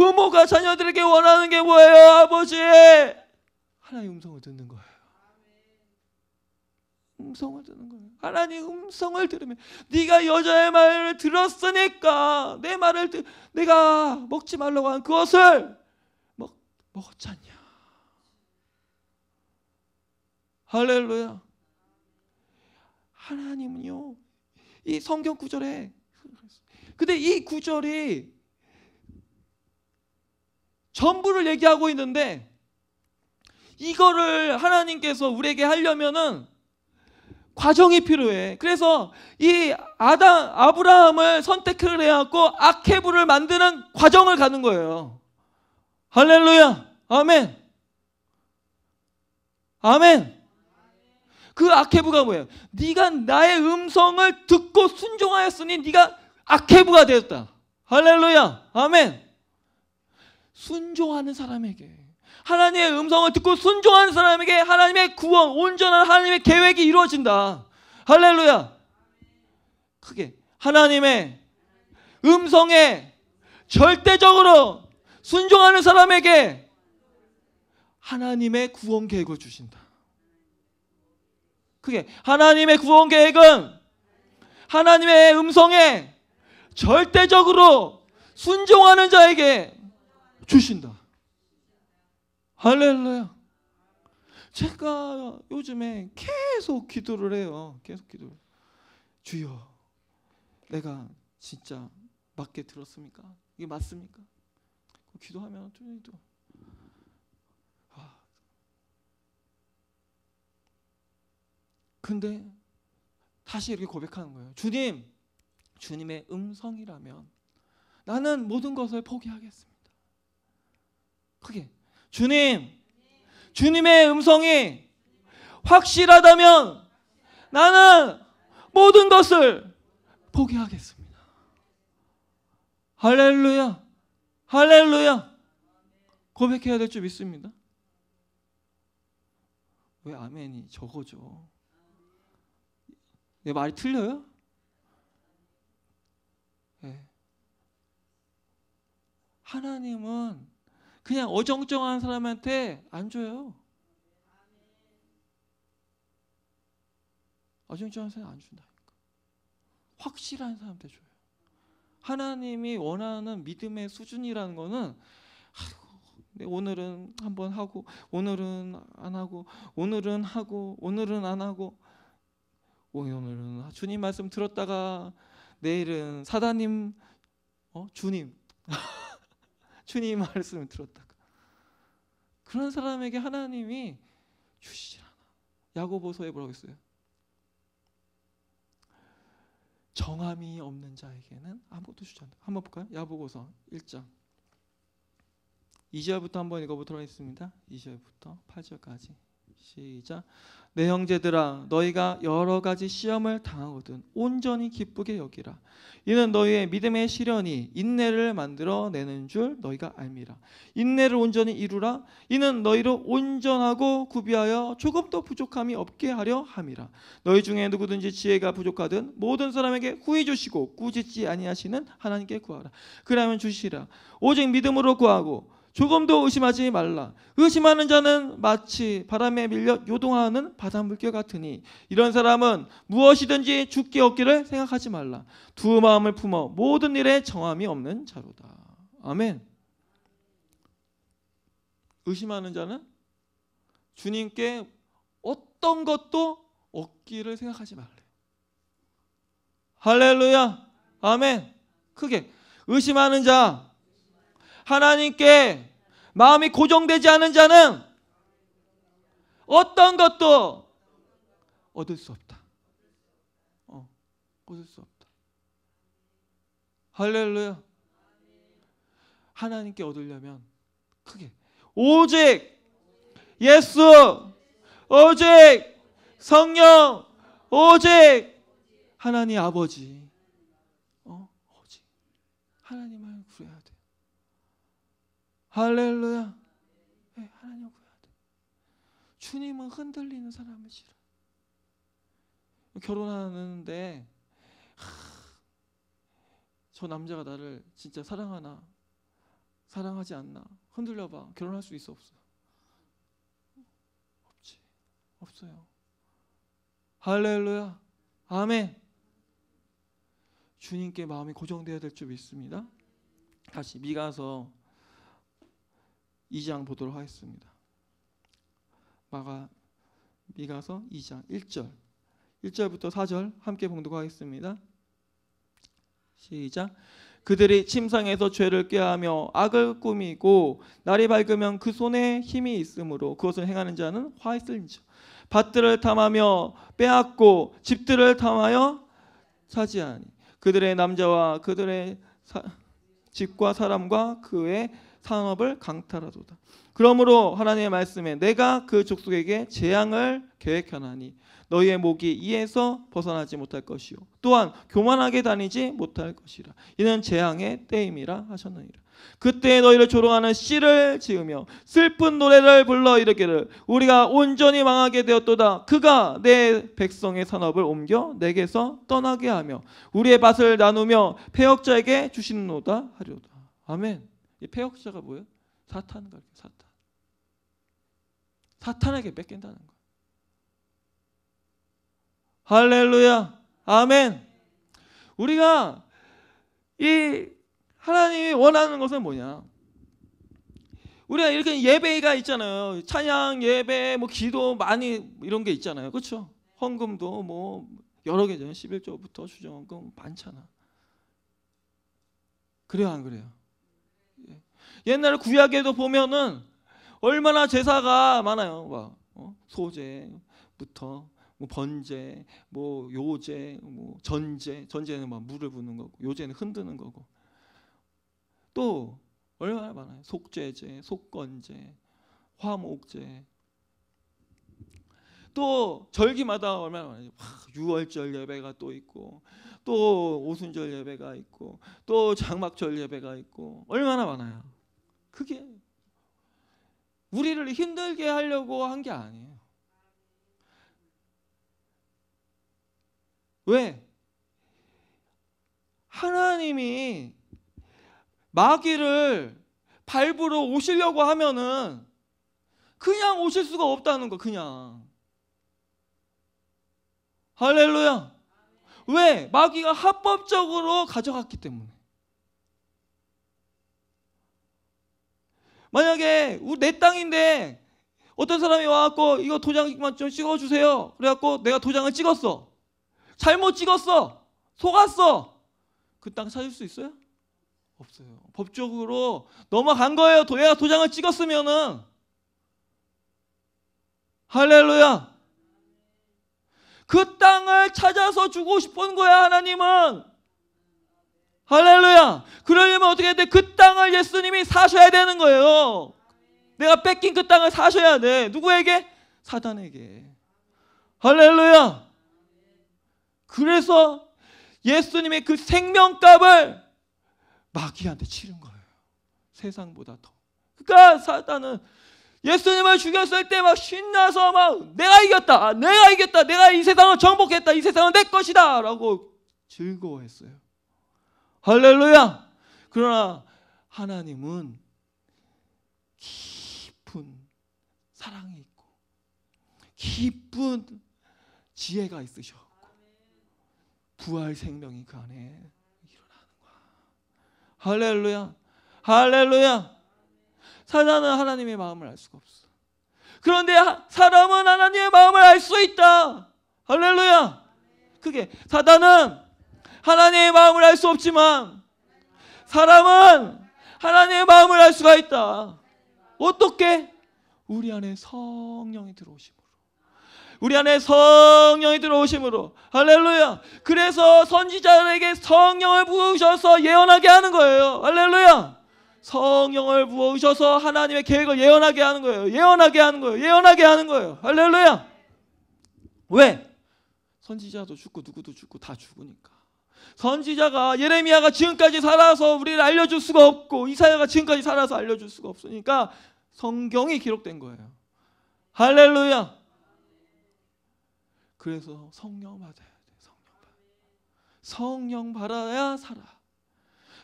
부모가 자녀들에게 원하는 게 뭐예요? 아버지! 하나님 음성을 듣는 거예요. 음성을 듣는 거예요. 하나님 음성을 들으면 네가 여자의 말을 들었으니까 내 말을 들, 내가 먹지 말라고 한 그것을 먹 먹었잖냐. 할렐루야. 하나님은요. 이 성경 구절에 근데 이 구절이 전부를 얘기하고 있는데 이거를 하나님께서 우리에게 하려면은 과정이 필요해. 그래서 이 아담 아브라함을 선택을 해갖고 아케부를 만드는 과정을 가는 거예요. 할렐루야, 아멘, 아멘. 그아케부가 뭐예요? 네가 나의 음성을 듣고 순종하였으니 네가 아케부가 되었다. 할렐루야, 아멘. 순종하는 사람에게 하나님의 음성을 듣고 순종하는 사람에게 하나님의 구원, 온전한 하나님의 계획이 이루어진다. 할렐루야. 크게 하나님의 음성에 절대적으로 순종하는 사람에게 하나님의 구원 계획을 주신다. 크게 하나님의 구원 계획은 하나님의 음성에 절대적으로 순종하는 자에게 주신다. 할렐루야. 제가 요즘에 계속 기도를 해요. 계속 기도. 주여, 내가 진짜 맞게 들었습니까? 이게 맞습니까? 기도하면 또 아. 근데 다시 이렇게 고백하는 거예요. 주님, 주님의 음성이라면 나는 모든 것을 포기하겠습니다. 크게. 주님, 주님의 음성이 확실하다면 나는 모든 것을 포기하겠습니다. 할렐루야, 할렐루야. 고백해야 될 줄 믿습니다. 왜 아멘이 저거죠? 내 말이 틀려요? 네. 하나님은 그냥 어정쩡한 사람한테 안 줘요. 어정쩡한 사람 안 준다니까. 확실한 사람한테 줘요. 하나님이 원하는 믿음의 수준이라는 거는 네, 오늘은 한번 하고 오늘은 안 하고 오늘은 하고 오늘은 안 하고 오늘은 주님 말씀 들었다가 내일은 사단님 어 주님 [laughs] 주님 말씀을 들었다가 그런 사람에게 하나님이 주시질 않아. 야고보서에 뭐라고 했어요? 정함이 없는 자에게는 아무것도 주지 않다. 한번 볼까요? 야고보서 1장 2절부터 한번 읽어보도록 하겠습니다. 2절부터 8절까지 시작. 내 형제들아 너희가 여러 가지 시험을 당하거든 온전히 기쁘게 여기라 이는 너희의 믿음의 시련이 인내를 만들어 내는 줄 너희가 알미라 인내를 온전히 이루라 이는 너희로 온전하고 구비하여 조금도 부족함이 없게 하려 함이라 너희 중에 누구든지 지혜가 부족하든 모든 사람에게 구해 주시고 꾸짖지 아니하시는 하나님께 구하라 그러면 주시라 오직 믿음으로 구하고 조금도 의심하지 말라. 의심하는 자는 마치 바람에 밀려 요동하는 바다 물결 같으니 이런 사람은 무엇이든지 죽기 얻기를 생각하지 말라. 두 마음을 품어 모든 일에 정함이 없는 자로다. 아멘. 의심하는 자는 주님께 어떤 것도 얻기를 생각하지 말래. 할렐루야. 아멘. 크게 의심하는 자 하나님께 마음이 고정되지 않은 자는 어떤 것도 얻을 수 없다. 어, 얻을 수 없다. 할렐루야. 하나님께 얻으려면 크게 오직 예수 오직 성령 오직 하나님 아버지 어, 오직 하나님 할렐루야. 네, 하나님 구해야 돼. 주님은 흔들리는 사람을 싫어. 결혼하는데 하, 저 남자가 나를 진짜 사랑하나 사랑하지 않나 흔들려봐 결혼할 수 있어 없어 없지 없어요 할렐루야 아멘 주님께 마음이 고정되어야 될 줄 믿습니다 다시 미가서 2장 보도록 하겠습니다. 마가 미가서 2장 1절 1절부터 4절 함께 봉독하겠습니다. 시작 그들이 침상에서 죄를 꾀하며 악을 꾸미고 날이 밝으면 그 손에 힘이 있으므로 그것을 행하는 자는 화에 쓸지 밭들을 탐하며 빼앗고 집들을 탐하여 차지하니 그들의 남자와 그들의 사, 집과 사람과 그의 산업을 강탈하도다. 그러므로 하나님의 말씀에 내가 그 족속에게 재앙을 계획하나니 너희의 목이 이에서 벗어나지 못할 것이요 또한 교만하게 다니지 못할 것이라 이는 재앙의 때임이라 하셨느니라 그때 너희를 조롱하는 씨를 지으며 슬픈 노래를 불러 이르기를 우리가 온전히 망하게 되었도다 그가 내 백성의 산업을 옮겨 내게서 떠나게 하며 우리의 밭을 나누며 폐역자에게 주시는노다 하려다 아멘 이 폐역자가 뭐예요? 사탄을 가르쳐 사탄. 사탄에게 뺏긴다는 거. 할렐루야. 아멘. 우리가 이 하나님이 원하는 것은 뭐냐? 우리가 이렇게 예배가 있잖아요. 찬양, 예배, 뭐 기도 많이 이런 게 있잖아요. 그렇죠? 헌금도 뭐 여러 개잖아요. 11조부터 주정금 많잖아. 그래요, 안 그래요? 옛날 구약에도 보면은 얼마나 제사가 많아요. 막 어? 소제부터 뭐 번제, 뭐 요제, 뭐 전제, 전제는 막 물을 붓는 거고, 요제는 흔드는 거고. 또 얼마나 많아요. 속죄제, 속건제, 화목제, 또 절기마다 얼마나 많 6월절 예배가 또 있고 또 오순절 예배가 있고 또 장막절 예배가 있고 얼마나 많아요. 그게 우리를 힘들게 하려고 한 게 아니에요. 왜? 하나님이 마귀를 밟으러 오시려고 하면은 그냥 오실 수가 없다는 거 그냥 할렐루야. 왜? 마귀가 합법적으로 가져갔기 때문에. 만약에 내 땅인데 어떤 사람이 와갖고 이거 도장만 좀 찍어주세요. 그래갖고 내가 도장을 찍었어. 잘못 찍었어. 속았어. 그 땅 찾을 수 있어요? 없어요. 법적으로 넘어간 거예요. 도예 도장을 찍었으면은 할렐루야. 그 땅을 찾아서 주고 싶은 거야, 하나님은. 할렐루야. 그러려면 어떻게 해야 돼? 그 땅을 예수님이 사셔야 되는 거예요. 내가 뺏긴 그 땅을 사셔야 돼. 누구에게? 사단에게. 할렐루야. 그래서 예수님의 그 생명값을 마귀한테 치른 거예요. 세상보다 더. 그러니까 사단은 예수님을 죽였을 때 막 신나서 막 내가 이겼다, 내가 이겼다, 내가 이 세상을 정복했다, 이 세상은 내 것이다 라고 즐거워했어요. 할렐루야! 그러나 하나님은 깊은 사랑이 있고 깊은 지혜가 있으셨고 부활 생명이 그 안에 일어나는 거야. 할렐루야! 할렐루야! 사단은 하나님의 마음을 알 수가 없어. 그런데 사람은 하나님의 마음을 알 수 있다. 할렐루야. 그게 사단은 하나님의 마음을 알 수 없지만 사람은 하나님의 마음을 알 수가 있다. 어떻게? 우리 안에 성령이 들어오심으로. 우리 안에 성령이 들어오심으로. 할렐루야. 그래서 선지자에게 성령을 부으셔서 예언하게 하는 거예요. 할렐루야. 성령을 부어주셔서 하나님의 계획을 예언하게 하는 거예요. 예언하게 하는 거예요. 예언하게 하는 거예요. 할렐루야. 왜? 선지자도 죽고 누구도 죽고 다 죽으니까. 선지자가 예레미야가 지금까지 살아서 우리를 알려줄 수가 없고 이사야가 지금까지 살아서 알려줄 수가 없으니까 성경이 기록된 거예요. 할렐루야. 그래서 성령 받아야 돼. 성령 받아 성령 받아야 살아.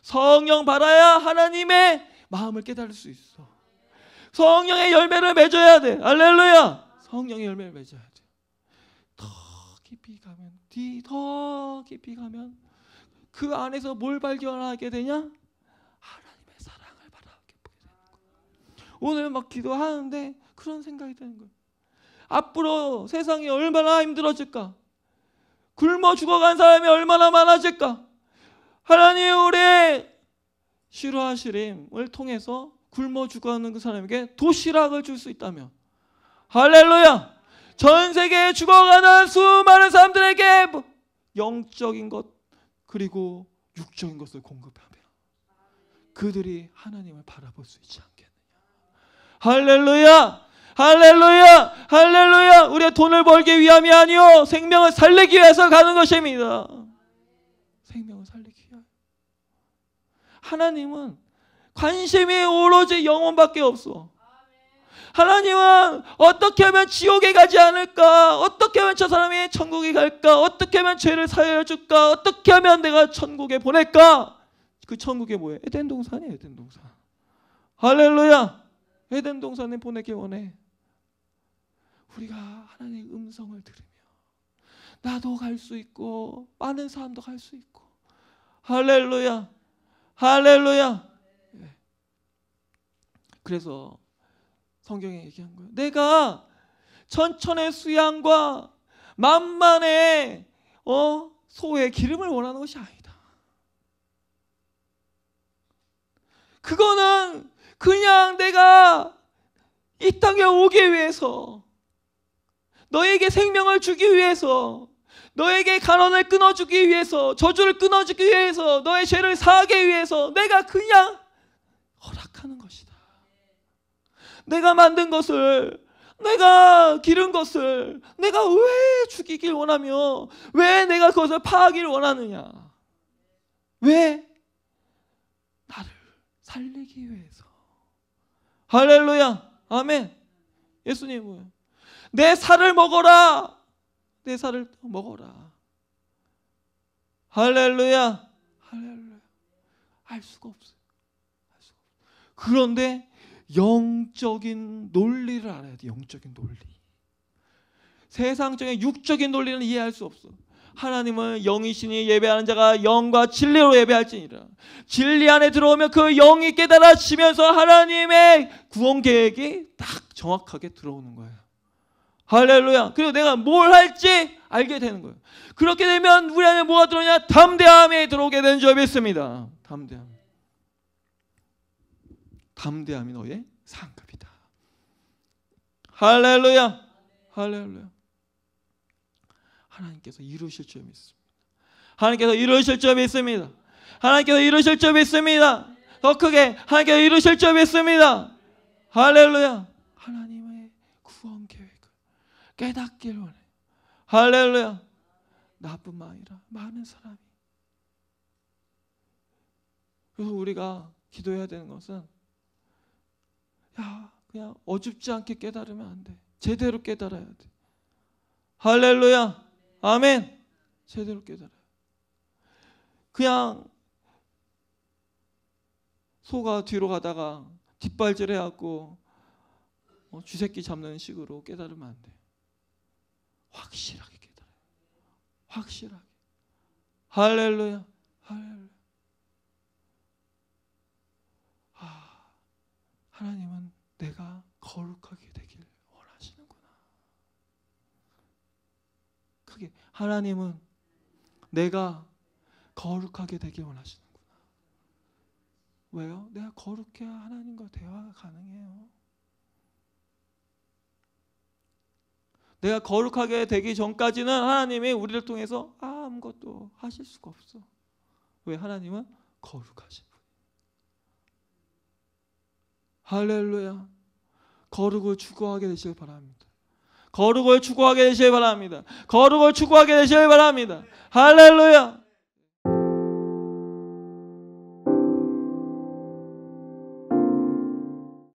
성령 받아야 하나님의 마음을 깨달을 수 있어. 성령의 열매를 맺어야 돼. 알렐루야. 성령의 열매를 맺어야 돼. 더 깊이 가면 뒤더 깊이 가면 그 안에서 뭘 발견하게 되냐? 하나님의 사랑을 받아보게 되는 거 오늘 막 기도하는데 그런 생각이 드는 거 앞으로 세상이 얼마나 힘들어질까? 굶어 죽어간 사람이 얼마나 많아질까? 하나님 우리 싫어하시림을 통해서 굶어 죽어가는 그 사람에게 도시락을 줄 수 있다면 할렐루야 전 세계에 죽어가는 수많은 사람들에게 영적인 것 그리고 육적인 것을 공급하며 그들이 하나님을 바라볼 수 있지 않겠느냐 할렐루야 할렐루야 할렐루야 우리가 돈을 벌기 위함이 아니요 생명을 살리기 위해서 가는 것입니다 생명을 살리 하나님은 관심이 오로지 영혼밖에 없어. 하나님은 어떻게 하면 지옥에 가지 않을까? 어떻게 하면 저 사람이 천국에 갈까? 어떻게 하면 죄를 사여 줄까? 어떻게 하면 내가 천국에 보낼까? 그 천국에 뭐예요? 에덴 동산이에요, 에덴 동산. 할렐루야! 에덴 동산에 보내기 원해. 우리가 하나님의 음성을 들으며 나도 갈 수 있고 많은 사람도 갈 수 있고 할렐루야 할렐루야. 그래서 성경에 얘기한 거예요. 내가 천천의 수양과 만만의 어, 소의 기름을 원하는 것이 아니다. 그거는 그냥 내가 이 땅에 오기 위해서 너에게 생명을 주기 위해서 너에게 가난을 끊어주기 위해서 저주를 끊어주기 위해서 너의 죄를 사하기 위해서 내가 그냥 허락하는 것이다. 내가 만든 것을 내가 기른 것을 내가 왜 죽이길 원하며 왜 내가 그것을 파하기 원하느냐? 왜 나를 살리기 위해서 할렐루야 아멘 예수님은 내 살을 먹어라 내 살을 먹어라. 할렐루야. 할렐루야. 알 수가 없어요. 알 수가 없어요. 그런데 영적인 논리를 알아야 돼. 영적인 논리. 세상적인 육적인 논리는 이해할 수 없어. 하나님은 영이시니 예배하는 자가 영과 진리로 예배할지니라. 진리 안에 들어오면 그 영이 깨달아지면서 하나님의 구원 계획이 딱 정확하게 들어오는 거예요. 할렐루야. 그리고 내가 뭘 할지 알게 되는 거예요. 그렇게 되면 우리 안에 뭐가 들어오냐? 담대함이 들어오게 되는 점이 습니다 담대함. 담대함이 너의 상급이다. 할렐루야. 할렐루야. 하나님께서 이루실 점이 습니다 하나님께서 이루실 점이 습니다 하나님께서 이루실 점이 습니다더 크게 하나님께서 이루실 점이 습니다 할렐루야. 하나님의 구원 깨닫기를 원해. 할렐루야. 나뿐만 아니라 많은 사람이. 그래서 우리가 기도해야 되는 것은 야 그냥 어줍지 않게 깨달으면 안 돼. 제대로 깨달아야 돼. 할렐루야. 아멘. 제대로 깨달아요. 그냥 소가 뒤로 가다가 뒷발질해 갖고 뭐 쥐새끼 잡는 식으로 깨달으면 안 돼. 확실하게 깨달아요. 확실하게. 할렐루야. 할렐루야. 아, 하나님은 내가 거룩하게 되길 원하시는구나. 그게 하나님은 내가 거룩하게 되길 원하시는구나. 왜요? 내가 거룩해야 하나님과 대화가 가능해요. 내가 거룩하게 되기 전까지는 하나님이 우리를 통해서 아무것도 하실 수가 없어. 왜 하나님은 거룩하신 분. 할렐루야. 거룩을 추구하게 되시길 바랍니다. 거룩을 추구하게 되시길 바랍니다. 거룩을 추구하게 되시길 바랍니다. 할렐루야.